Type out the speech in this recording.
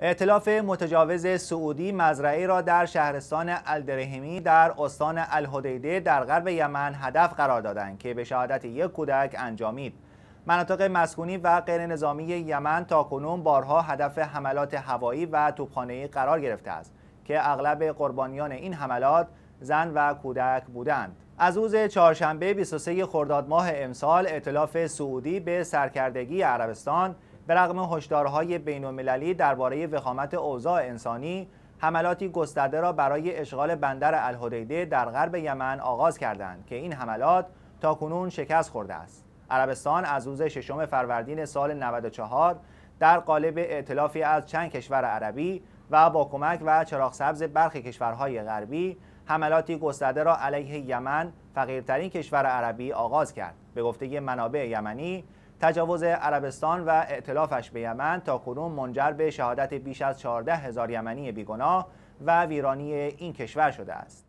اعتلاف متجاوز سعودی مزرعی را در شهرستان الدرهمی در استان الهدیده در غرب یمن هدف قرار دادند که به شهادت یک کودک انجامید. مناطق مسکونی و غیر نظامی یمن تا کنون بارها هدف حملات هوایی و توپخانه‌ای قرار گرفته است که اغلب قربانیان این حملات زن و کودک بودند. از روز چهارشنبه 23 خرداد ماه امسال اعتلاف سعودی به سرکردگی عربستان به رغم هشدارهای بین‌المللی درباره وخامت اوضاع انسانی حملاتی گسترده را برای اشغال بندر الحدیده در غرب یمن آغاز کردند که این حملات کنون شکست خورده است عربستان از روز ششم فروردین سال 94 در قالب ائتلافی از چند کشور عربی و با کمک و چراغ سبز برخی کشورهای غربی حملاتی گسترده را علیه یمن فقیرترین کشور عربی آغاز کرد به گفته منابع یمنی تجاوز عربستان و اعتلافش به یمن تا کنون منجر به شهادت بیش از 14 هزار یمنی بیگناه و ویرانی این کشور شده است.